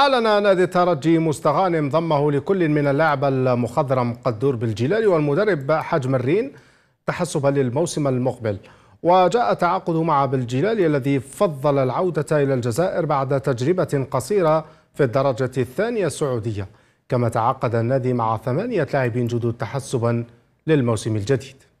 أعلن نادي الترجي مستغانم ضمه لكل من اللاعب المخضرم قدور بالجلال والمدرب حجم الرين تحسبا للموسم المقبل وجاء تعاقد مع بالجلال الذي فضل العودة إلى الجزائر بعد تجربة قصيرة في الدرجة الثانية السعودية كما تعاقد النادي مع ثمانية لاعبين جدد تحسبا للموسم الجديد